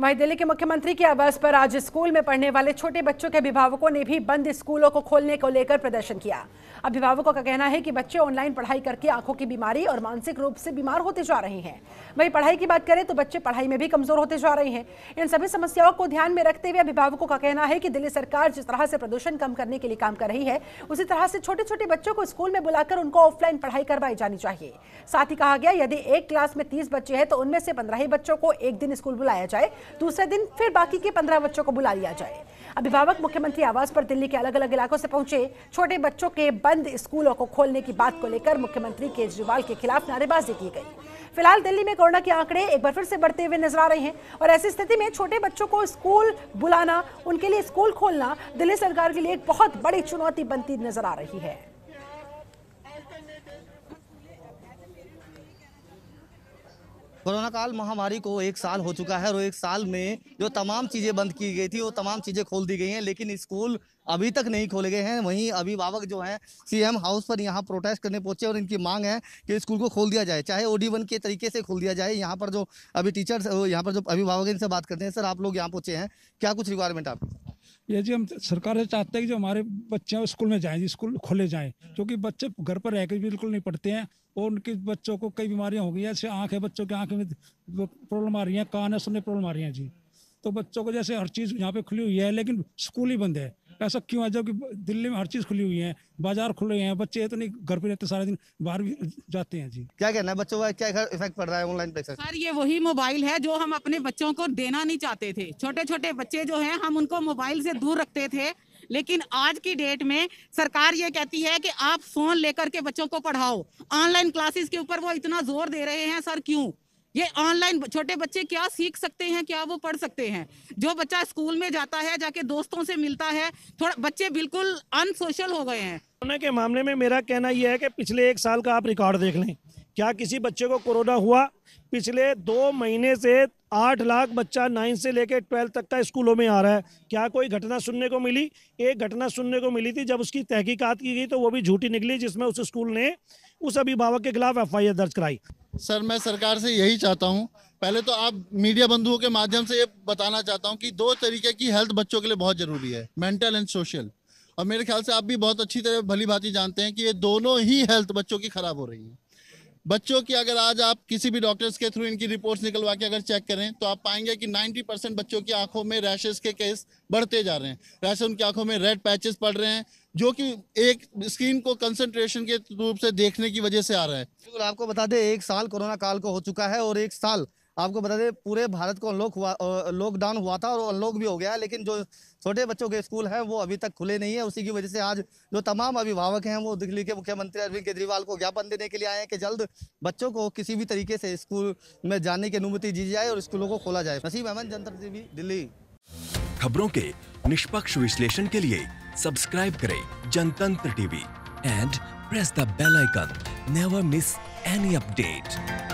वहीं दिल्ली के मुख्यमंत्री के आवास पर आज स्कूल में पढ़ने वाले छोटे बच्चों के अभिभावकों ने भी बंद स्कूलों को खोलने को लेकर प्रदर्शन किया अभिभावकों का कहना है कि बच्चे ऑनलाइन पढ़ाई करके आंखों की बीमारी और मानसिक रूप से बीमार होते जा रहे हैं वहीं पढ़ाई की बात करें तो बच्चे पढ़ाई में भी कमजोर होते जा रहे हैं इन सभी समस्याओं को ध्यान में रखते हुए अभिभावकों का कहना है कि दिल्ली सरकार जिस तरह से प्रदूषण कम करने के लिए काम कर रही है उसी तरह से छोटे छोटे बच्चों को स्कूल में बुलाकर उनको ऑफलाइन पढ़ाई करवाई जानी चाहिए साथ ही कहा गया यदि एक क्लास में तीस बच्चे हैं तो उनमें से पंद्रह ही बच्चों को एक दिन स्कूल बुलाया जाए दूसरे दिन फिर बाकी के पंद्रह बच्चों को बुला लिया जाए अभिभावक मुख्यमंत्री आवास पर दिल्ली के अलग अलग इलाकों से पहुंचे छोटे बच्चों के बंद स्कूलों को खोलने की बात को लेकर मुख्यमंत्री केजरीवाल के खिलाफ नारेबाजी की गई फिलहाल दिल्ली में कोरोना के आंकड़े एक बार फिर से बढ़ते हुए नजर आ रहे हैं और ऐसी स्थिति में छोटे बच्चों को स्कूल बुलाना उनके लिए स्कूल खोलना दिल्ली सरकार के लिए एक बहुत बड़ी चुनौती बनती नजर आ रही है कोरोना काल महामारी को एक साल हो चुका है और एक साल में जो तमाम चीज़ें बंद की गई थी वो तमाम चीज़ें खोल दी गई हैं लेकिन स्कूल अभी तक नहीं खोले गए हैं वहीं अभिभावक जो हैं सीएम हाउस पर यहाँ प्रोटेस्ट करने पहुंचे और इनकी मांग है कि स्कूल को खोल दिया जाए चाहे ओडी वन के तरीके से खोल दिया जाए यहाँ पर जो अभी टीचर्स यहाँ पर जो अभिभावक इनसे बात करते हैं सर आप लोग यहाँ पहुँचे हैं क्या कुछ रिक्वायरमेंट आपकी ये जी हम सरकार से चाहते हैं कि जो हमारे बच्चे हैं स्कूल में जाएं स्कूल खोले जाएं क्योंकि बच्चे घर पर रह के बिल्कुल नहीं पढ़ते हैं और उनके बच्चों को कई बीमारियां हो गई हैं जैसे आँख है बच्चों की आँख में प्रॉब्लम आ रही है कान है सुनने प्रॉब्लम आ रही है जी तो बच्चों को जैसे हर चीज़ यहाँ पे खुली हुई है लेकिन स्कूल ही बंद है ऐसा क्यों है जबकि दिल्ली में हर चीज़ खुली हुई है बाजार खुले हैं बच्चे तो नहीं घर पे रहते सारे दिन बाहर भी जाते हैं जी क्या कहना है बच्चों का क्या इफेक्ट पड़ रहा है ऑनलाइन पैसा सर ये वही मोबाइल है जो हम अपने बच्चों को देना नहीं चाहते थे छोटे छोटे बच्चे जो हैं हम उनको मोबाइल से दूर रखते थे लेकिन आज की डेट में सरकार ये कहती है कि आप फोन लेकर के बच्चों को पढ़ाओ ऑनलाइन क्लासेस के ऊपर वो इतना जोर दे रहे हैं सर क्यों ये ऑनलाइन छोटे बच्चे क्या सीख सकते हैं क्या वो पढ़ सकते हैं जो बच्चा स्कूल में जाता है जाके दोस्तों से मिलता है थोड़ा बच्चे बिल्कुल अनसोशल हो गए हैं कोरोना के मामले में मेरा कहना यह है कि पिछले एक साल का आप रिकॉर्ड देख लें क्या किसी बच्चे को कोरोना हुआ पिछले दो महीने से आठ लाख बच्चा नाइन्थ से लेकर ट्वेल्थ तक का स्कूलों में आ रहा है क्या कोई घटना सुनने को मिली एक घटना सुनने को मिली थी जब उसकी तहकीकात की गई तो वो भी झूठी निकली जिसमें उस स्कूल ने उस अभिभावक के खिलाफ एफ दर्ज कराई सर मैं सरकार से यही चाहता हूँ पहले तो आप मीडिया बंधुओं के माध्यम से ये बताना चाहता हूँ कि दो तरीके की हेल्थ बच्चों के लिए बहुत ज़रूरी है मेंटल एंड सोशल और मेरे ख्याल से आप भी बहुत अच्छी तरह भली भांति जानते हैं कि ये दोनों ही हेल्थ बच्चों की ख़राब हो रही है बच्चों की अगर आज आप किसी भी डॉक्टर्स के थ्रू इनकी रिपोर्ट्स निकलवा के अगर चेक करें तो आप पाएंगे कि 90 परसेंट बच्चों की आंखों में रैशेस के केस बढ़ते जा रहे हैं रैशेस उनकी आंखों में रेड पैचेस पड़ रहे हैं जो कि एक स्क्रीन को कंसंट्रेशन के रूप से देखने की वजह से आ रहा है बिल्कुल आपको बता दें एक साल कोरोना काल को हो चुका है और एक साल आपको बता दें पूरे भारत को अनलॉक हुआ लॉकडाउन हुआ था और अनलॉक भी हो गया लेकिन जो छोटे बच्चों के स्कूल हैं वो अभी तक खुले नहीं है उसी की वजह से आज जो तमाम अभिभावक हैं वो दिल्ली के मुख्यमंत्री अरविंद केजरीवाल को ज्ञापन देने के लिए आए हैं कि जल्द बच्चों को किसी भी तरीके से स्कूल में जाने की अनुमति दी जाए और स्कूलों को खोला जाए नसीम अहमद जनता टीवी दिल्ली खबरों के निष्पक्ष विश्लेषण के लिए सब्सक्राइब करें Jantantra TV and press the bell icon never miss any update